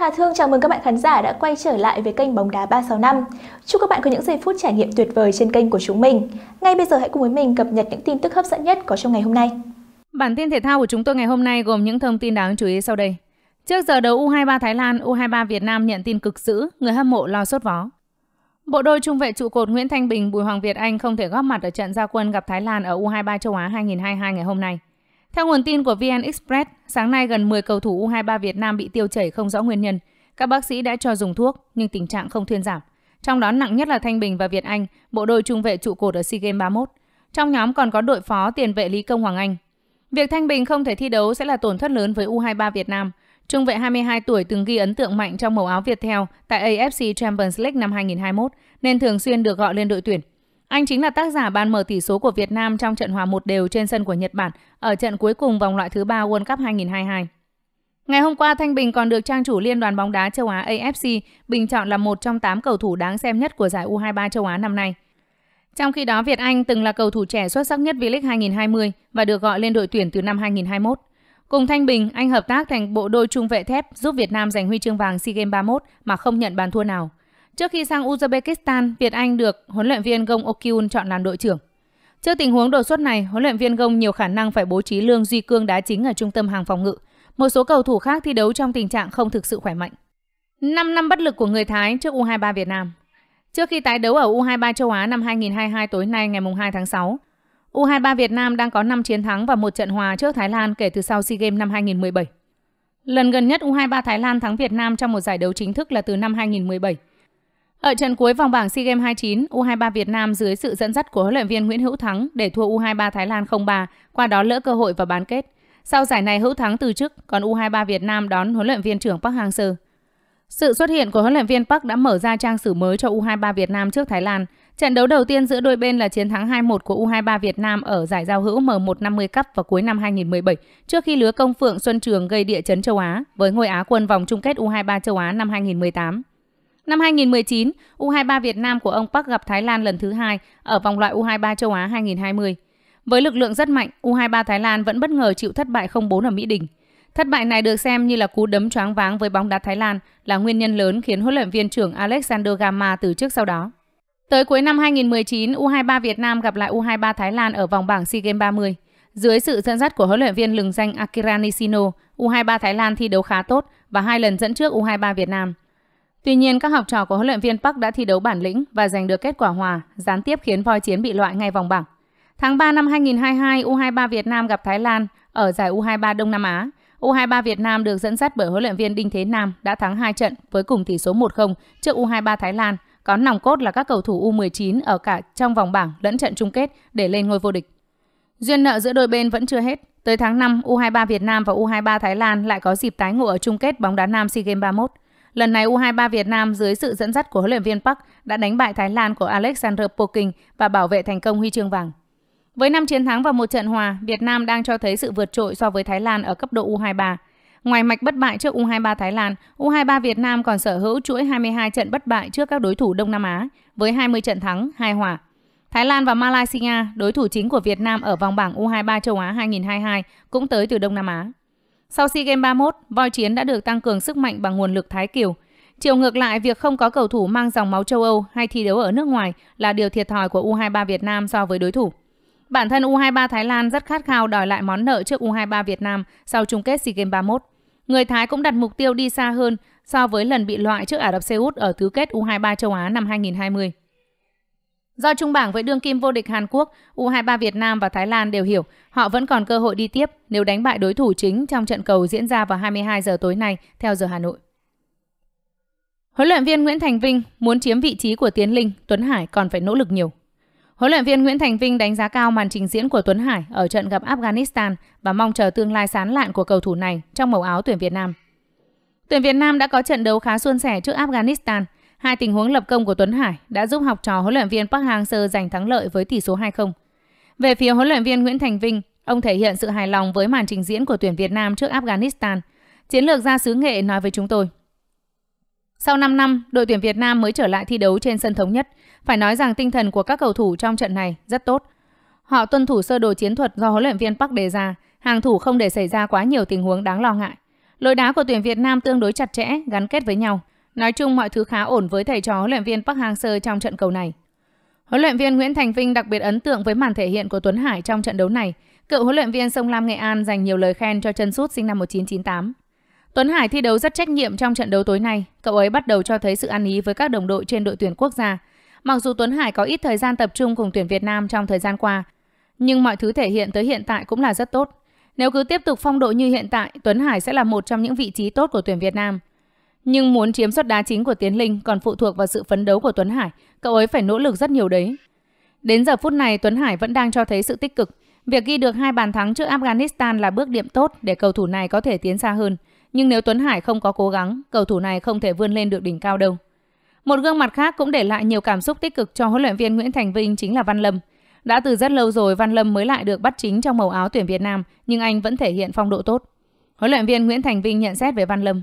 Hà Thương chào mừng các bạn khán giả đã quay trở lại với kênh Bóng đá 365. Chúc các bạn có những giây phút trải nghiệm tuyệt vời trên kênh của chúng mình. Ngay bây giờ hãy cùng với mình cập nhật những tin tức hấp dẫn nhất có trong ngày hôm nay. Bản tin thể thao của chúng tôi ngày hôm nay gồm những thông tin đáng chú ý sau đây. Trước giờ đấu U23 Thái Lan, U23 Việt Nam nhận tin cực dữ, người hâm mộ lo sốt vó. Bộ đôi trung vệ trụ cột Nguyễn Thanh Bình, Bùi Hoàng Việt Anh không thể góp mặt ở trận gia quân gặp Thái Lan ở U23 châu Á 2022 ngày hôm nay. Theo nguồn tin của VN Express, sáng nay gần 10 cầu thủ U23 Việt Nam bị tiêu chảy không rõ nguyên nhân. Các bác sĩ đã cho dùng thuốc nhưng tình trạng không thuyên giảm. Trong đó nặng nhất là Thanh Bình và Việt Anh, bộ đội trung vệ trụ cột ở SEA Games 31. Trong nhóm còn có đội phó tiền vệ Lý Công Hoàng Anh. Việc Thanh Bình không thể thi đấu sẽ là tổn thất lớn với U23 Việt Nam. Trung vệ 22 tuổi từng ghi ấn tượng mạnh trong màu áo Việt theo tại AFC Champions League năm 2021 nên thường xuyên được gọi lên đội tuyển. Anh chính là tác giả ban mở tỷ số của Việt Nam trong trận hòa một đều trên sân của Nhật Bản ở trận cuối cùng vòng loại thứ ba World Cup 2022. Ngày hôm qua, Thanh Bình còn được trang chủ Liên đoàn bóng đá châu Á AFC bình chọn là một trong 8 cầu thủ đáng xem nhất của giải U23 châu Á năm nay. Trong khi đó, Việt Anh từng là cầu thủ trẻ xuất sắc nhất V-League 2020 và được gọi lên đội tuyển từ năm 2021. Cùng Thanh Bình, anh hợp tác thành bộ đôi trung vệ thép giúp Việt Nam giành huy chương vàng SEA Games 31 mà không nhận bàn thua nào. Trước khi sang Uzbekistan, Việt Anh được huấn luyện viên Gong Okyun chọn làm đội trưởng. Trước tình huống đột xuất này, huấn luyện viên Gong nhiều khả năng phải bố trí Lương Duy Cương đá chính ở trung tâm hàng phòng ngự. Một số cầu thủ khác thi đấu trong tình trạng không thực sự khỏe mạnh. 5 năm bất lực của người Thái trước U23 Việt Nam. Trước khi tái đấu ở U23 châu Á năm 2022 tối nay ngày 2 tháng 6, U23 Việt Nam đang có 5 chiến thắng và một trận hòa trước Thái Lan kể từ sau SEA Games năm 2017. Lần gần nhất U23 Thái Lan thắng Việt Nam trong một giải đấu chính thức là từ năm 2017. Ở trận cuối vòng bảng SEA Games 29, U23 Việt Nam dưới sự dẫn dắt của huấn luyện viên Nguyễn Hữu Thắng để thua U23 Thái Lan 0-3, qua đó lỡ cơ hội vào bán kết. Sau giải này Hữu Thắng từ chức, còn U23 Việt Nam đón huấn luyện viên trưởng Park Hang-seo. Sự xuất hiện của huấn luyện viên Park đã mở ra trang sử mới cho U23 Việt Nam trước Thái Lan. Trận đấu đầu tiên giữa đôi bên là chiến thắng 2-1 của U23 Việt Nam ở giải giao hữu M150 Cup vào cuối năm 2017, trước khi lứa công Phượng Xuân Trường gây địa chấn châu Á với ngôi Á quân vòng chung kết U23 châu Á năm 2018. Năm 2019, U23 Việt Nam của ông Park gặp Thái Lan lần thứ hai ở vòng loại U23 châu Á 2020. Với lực lượng rất mạnh, U23 Thái Lan vẫn bất ngờ chịu thất bại 0-4 ở Mỹ Đình. Thất bại này được xem như là cú đấm choáng váng với bóng đá Thái Lan là nguyên nhân lớn khiến huấn luyện viên trưởng Alexander Gama từ chức sau đó. Tới cuối năm 2019, U23 Việt Nam gặp lại U23 Thái Lan ở vòng bảng SEA Games 30. Dưới sự dẫn dắt của huấn luyện viên lừng danh Akira Nishino, U23 Thái Lan thi đấu khá tốt và hai lần dẫn trước U23 Việt Nam – Tuy nhiên, các học trò của huấn luyện viên Park đã thi đấu bản lĩnh và giành được kết quả hòa, gián tiếp khiến voi chiến bị loại ngay vòng bảng. Tháng 3 năm 2022, U23 Việt Nam gặp Thái Lan ở giải U23 Đông Nam Á. U23 Việt Nam được dẫn dắt bởi huấn luyện viên Đinh Thế Nam đã thắng 2 trận với cùng tỷ số 1-0 trước U23 Thái Lan, có nòng cốt là các cầu thủ U19 ở cả trong vòng bảng lẫn trận chung kết để lên ngôi vô địch. Duyên nợ giữa đôi bên vẫn chưa hết. Tới tháng 5, U23 Việt Nam và U23 Thái Lan lại có dịp tái ngộ ở chung kết bóng đá nam SEA Games 31. Lần này U23 Việt Nam dưới sự dẫn dắt của huấn luyện viên Park đã đánh bại Thái Lan của Alexander Poking và bảo vệ thành công huy chương vàng. Với 5 chiến thắng và một trận hòa, Việt Nam đang cho thấy sự vượt trội so với Thái Lan ở cấp độ U23. Ngoài mạch bất bại trước U23 Thái Lan, U23 Việt Nam còn sở hữu chuỗi 22 trận bất bại trước các đối thủ Đông Nam Á với 20 trận thắng, 2 hòa. Thái Lan và Malaysia, đối thủ chính của Việt Nam ở vòng bảng U23 châu Á 2022 cũng tới từ Đông Nam Á. Sau SEA Games 31, voi chiến đã được tăng cường sức mạnh bằng nguồn lực Thái Kiều. Chiều ngược lại, việc không có cầu thủ mang dòng máu châu Âu hay thi đấu ở nước ngoài là điều thiệt thòi của U23 Việt Nam so với đối thủ. Bản thân U23 Thái Lan rất khát khao đòi lại món nợ trước U23 Việt Nam sau chung kết SEA Games 31. Người Thái cũng đặt mục tiêu đi xa hơn so với lần bị loại trước Ả Rập Xê Út ở tứ kết U23 châu Á năm 2020. Do trung bảng với đương kim vô địch Hàn Quốc, U23 Việt Nam và Thái Lan đều hiểu họ vẫn còn cơ hội đi tiếp nếu đánh bại đối thủ chính trong trận cầu diễn ra vào 22 giờ tối nay theo giờ Hà Nội. Huấn luyện viên Nguyễn Thành Vinh muốn chiếm vị trí của Tiến Linh, Tuấn Hải còn phải nỗ lực nhiều. Huấn luyện viên Nguyễn Thành Vinh đánh giá cao màn trình diễn của Tuấn Hải ở trận gặp Afghanistan và mong chờ tương lai sáng lạn của cầu thủ này trong màu áo tuyển Việt Nam. Tuyển Việt Nam đã có trận đấu khá suôn sẻ trước Afghanistan – Hai tình huống lập công của Tuấn Hải đã giúp học trò huấn luyện viên Park Hang-seo giành thắng lợi với tỷ số 2-0. Về phía huấn luyện viên Nguyễn Thành Vinh, ông thể hiện sự hài lòng với màn trình diễn của tuyển Việt Nam trước Afghanistan. Chiến lược gia xứ nghệ nói với chúng tôi. Sau 5 năm, đội tuyển Việt Nam mới trở lại thi đấu trên sân thống nhất. Phải nói rằng tinh thần của các cầu thủ trong trận này rất tốt. Họ tuân thủ sơ đồ chiến thuật do huấn luyện viên Park đề ra, hàng thủ không để xảy ra quá nhiều tình huống đáng lo ngại. Lối đá của tuyển Việt Nam tương đối chặt chẽ, gắn kết với nhau – Nói chung mọi thứ khá ổn với thầy trò huấn luyện viên Park Hang-seo trong trận cầu này. Huấn luyện viên Nguyễn Thành Vinh đặc biệt ấn tượng với màn thể hiện của Tuấn Hải trong trận đấu này. Cựu huấn luyện viên Sông Lam Nghệ An dành nhiều lời khen cho chân sút sinh năm 1998. Tuấn Hải thi đấu rất trách nhiệm trong trận đấu tối nay. Cậu ấy bắt đầu cho thấy sự ăn ý với các đồng đội trên đội tuyển quốc gia. Mặc dù Tuấn Hải có ít thời gian tập trung cùng tuyển Việt Nam trong thời gian qua, nhưng mọi thứ thể hiện tới hiện tại cũng là rất tốt. Nếu cứ tiếp tục phong độ như hiện tại, Tuấn Hải sẽ là một trong những vị trí tốt của tuyển Việt Nam. Nhưng muốn chiếm suất đá chính của Tiến Linh còn phụ thuộc vào sự phấn đấu của Tuấn Hải, cậu ấy phải nỗ lực rất nhiều đấy. Đến giờ phút này Tuấn Hải vẫn đang cho thấy sự tích cực. Việc ghi được hai bàn thắng trước Afghanistan là bước điểm tốt để cầu thủ này có thể tiến xa hơn. Nhưng nếu Tuấn Hải không có cố gắng, cầu thủ này không thể vươn lên được đỉnh cao đâu. Một gương mặt khác cũng để lại nhiều cảm xúc tích cực cho huấn luyện viên Nguyễn Thành Vinh chính là Văn Lâm. Đã từ rất lâu rồi Văn Lâm mới lại được bắt chính trong màu áo tuyển Việt Nam, nhưng anh vẫn thể hiện phong độ tốt. Huấn luyện viên Nguyễn Thành Vinh nhận xét về Văn Lâm.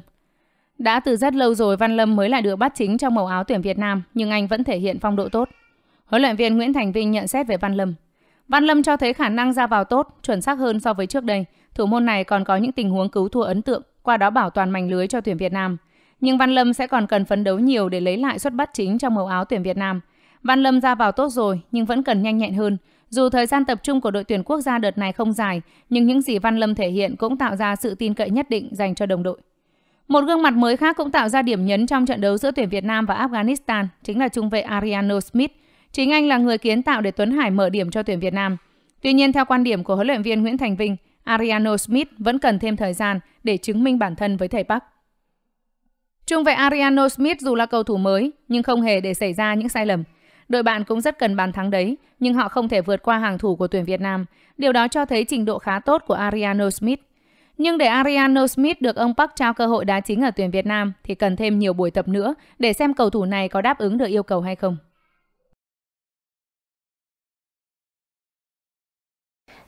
Đã từ rất lâu rồi Văn Lâm mới là được bắt chính trong màu áo tuyển Việt Nam, nhưng anh vẫn thể hiện phong độ tốt. Huấn luyện viên Nguyễn Thành Vinh nhận xét về Văn Lâm. Văn Lâm cho thấy khả năng ra vào tốt, chuẩn xác hơn so với trước đây. Thủ môn này còn có những tình huống cứu thua ấn tượng, qua đó bảo toàn mảnh lưới cho tuyển Việt Nam. Nhưng Văn Lâm sẽ còn cần phấn đấu nhiều để lấy lại suất bắt chính trong màu áo tuyển Việt Nam. Văn Lâm ra vào tốt rồi nhưng vẫn cần nhanh nhẹn hơn. Dù thời gian tập trung của đội tuyển quốc gia đợt này không dài, nhưng những gì Văn Lâm thể hiện cũng tạo ra sự tin cậy nhất định dành cho đồng đội. Một gương mặt mới khác cũng tạo ra điểm nhấn trong trận đấu giữa tuyển Việt Nam và Afghanistan, chính là trung vệ Ariano Smith. Chính anh là người kiến tạo để Tuấn Hải mở điểm cho tuyển Việt Nam. Tuy nhiên, theo quan điểm của huấn luyện viên Nguyễn Thành Vinh, Ariano Smith vẫn cần thêm thời gian để chứng minh bản thân với thầy Park. Trung vệ Ariano Smith dù là cầu thủ mới nhưng không hề để xảy ra những sai lầm. Đội bạn cũng rất cần bàn thắng đấy, nhưng họ không thể vượt qua hàng thủ của tuyển Việt Nam. Điều đó cho thấy trình độ khá tốt của Ariano Smith. Nhưng để Ariano Smith được ông Park trao cơ hội đá chính ở tuyển Việt Nam thì cần thêm nhiều buổi tập nữa để xem cầu thủ này có đáp ứng được yêu cầu hay không.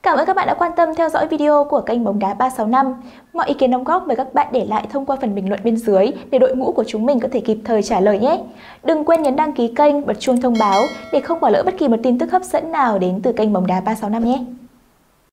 Cảm ơn các bạn đã quan tâm theo dõi video của kênh Bóng đá 365. Mọi ý kiến đóng góp mời các bạn để lại thông qua phần bình luận bên dưới để đội ngũ của chúng mình có thể kịp thời trả lời nhé. Đừng quên nhấn đăng ký kênh, bật chuông thông báo để không bỏ lỡ bất kỳ một tin tức hấp dẫn nào đến từ kênh Bóng đá 365 nhé.